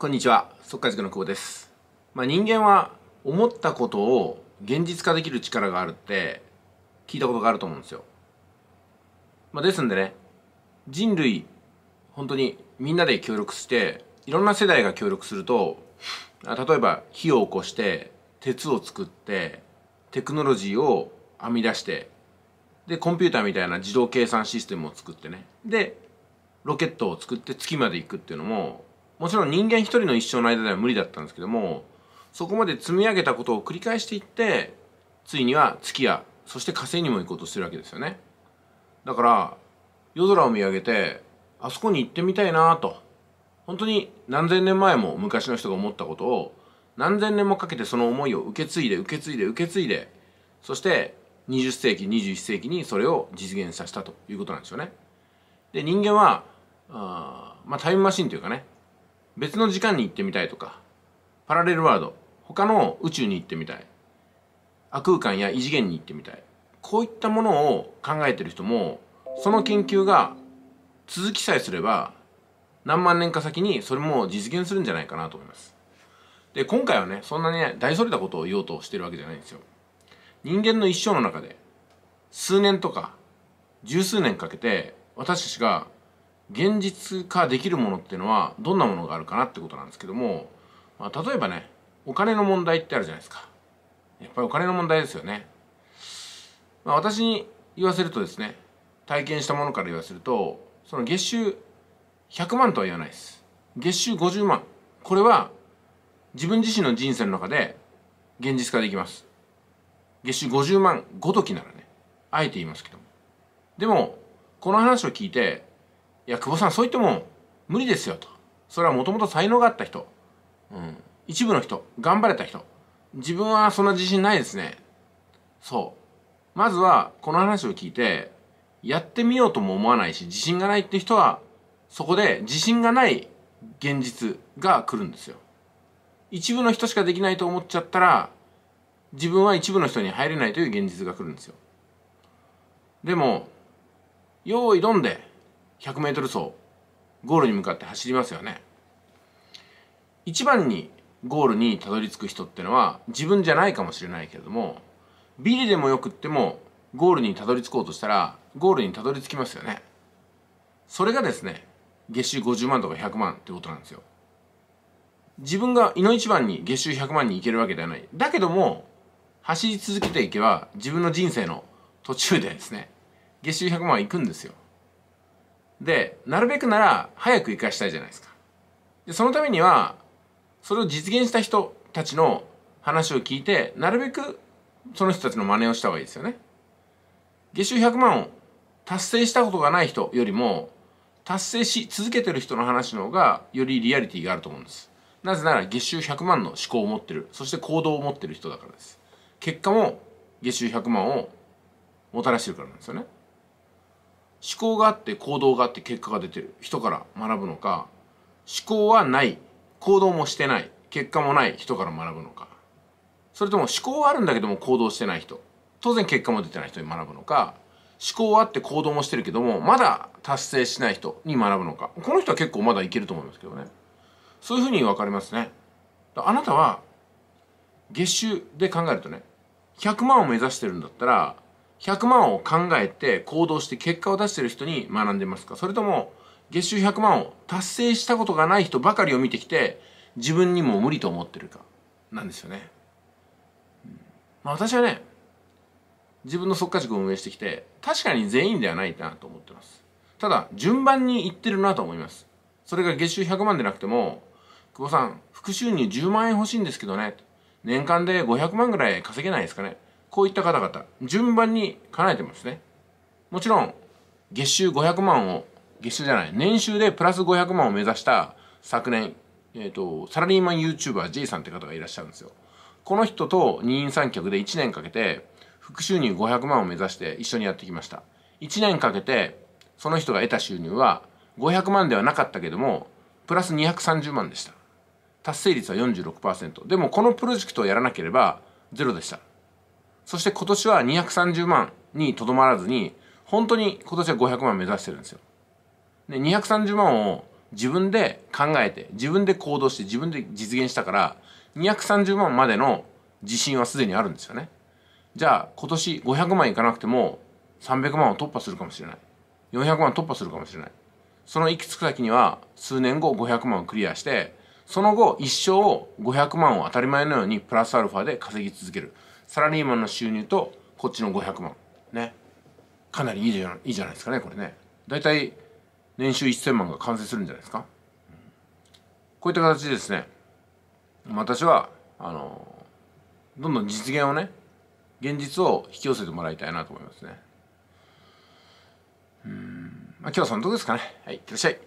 こんにちは速解塾の久保です、まあ、人間は思ったことを現実化できる力があるって聞いたことがあると思うんですよ、まあ、ですんでね人類本当にみんなで協力していろんな世代が協力すると例えば火を起こして鉄を作ってテクノロジーを編み出してでコンピューターみたいな自動計算システムを作ってねでロケットを作って月まで行くっていうのももちろん人間一人の一生の間では無理だったんですけどもそこまで積み上げたことを繰り返していってついには月やそして火星にも行こうとしてるわけですよねだから夜空を見上げてあそこに行ってみたいなと本当に何千年前も昔の人が思ったことを何千年もかけてその思いを受け継いで受け継いで受け継いでそして20世紀21世紀にそれを実現させたということなんですよねで人間はあまあタイムマシンというかね別の時間に行ってみたいとかパラレルワールド他の宇宙に行ってみたい亜空間や異次元に行ってみたいこういったものを考えてる人もその研究が続きさえすれば何万年か先にそれも実現するんじゃないかなと思いますで今回はねそんなに、大それたことを言おうとしてるわけじゃないんですよ人間の一生の中で数年とか十数年かけて私たちが現実化できるものっていうのはどんなものがあるかなってことなんですけども、まあ、例えばねお金の問題ってあるじゃないですかやっぱりお金の問題ですよね、まあ、私に言わせるとですね体験したものから言わせるとその月収100万とは言わないです月収50万これは自分自身の人生の中で現実化できます月収50万ごときならねあえて言いますけどもでもこの話を聞いていや久保さんそう言っても無理ですよとそれはもともと才能があった人、うん、一部の人頑張れた人自分はそんな自信ないですねそうまずはこの話を聞いてやってみようとも思わないし自信がないって人はそこで自信がない現実が来るんですよ一部の人しかできないと思っちゃったら自分は一部の人に入れないという現実が来るんですよでも用意どんで 100m 走ゴールに向かって走りますよね一番にゴールにたどり着く人ってのは自分じゃないかもしれないけれどもビリでもよくってもゴールにたどり着こうとしたらゴールにたどり着きますよねそれがですね月収50万とか100万ってことなんですよ自分がいの一番に月収100万に行けるわけではないだけども走り続けていけば自分の人生の途中でですね月収100万は行くんですよでなるべくなら早く生かしたいじゃないですかでそのためにはそれを実現した人たちの話を聞いてなるべくその人たちの真似をした方がいいですよね月収100万を達成したことがない人よりも達成し続けてる人の話の方がよりリアリティがあると思うんですなぜなら月収100万の思考を持ってるそして行動を持ってる人だからです結果も月収100万をもたらしてるからなんですよね思考があって行動があって結果が出てる人から学ぶのか思考はない行動もしてない結果もない人から学ぶのかそれとも思考はあるんだけども行動してない人当然結果も出てない人に学ぶのか思考はあって行動もしてるけどもまだ達成しない人に学ぶのかこの人は結構まだいけると思いますけどねそういうふうに分かりますねあなたは月収で考えるとね100万を目指してるんだったら100万を考えて行動して結果を出してる人に学んでますかそれとも月収100万を達成したことがない人ばかりを見てきて自分にも無理と思ってるかなんですよね。まあ、私はね自分の即価塾を運営してきて確かに全員ではないなと思ってます。ただ順番にいってるなと思います。それが月収100万でなくても久保さん副収入10万円欲しいんですけどね年間で500万ぐらい稼げないですかねこういった方々、順番に叶えてますね。もちろん、月収500万を、月収じゃない、年収でプラス500万を目指した昨年、えっ、ー、と、サラリーマン YouTuber J さんって方がいらっしゃるんですよ。この人と二人三脚で1年かけて、副収入500万を目指して一緒にやってきました。1年かけて、その人が得た収入は、500万ではなかったけども、プラス230万でした。達成率は46%。でもこのプロジェクトをやらなければ、ゼロでした。そして今年は230万にとどまらずに、本当に今年は500万目指してるんですよ。で、230万を自分で考えて、自分で行動して、自分で実現したから、230万までの自信はすでにあるんですよね。じゃあ、今年500万いかなくても、300万を突破するかもしれない。400万突破するかもしれない。その行き着く先には、数年後500万をクリアして、その後一生500万を当たり前のようにプラスアルファで稼ぎ続ける。サラリーマンの収入とこっちの500万ねかなりいいじゃいいじゃないですかねこれね大体年収1000万が完成するんじゃないですかこういった形でですね私はあのどんどん実現をね現実を引き寄せてもらいたいなと思いますねうんまあ今日はそのとこですかねはいいってらっしゃい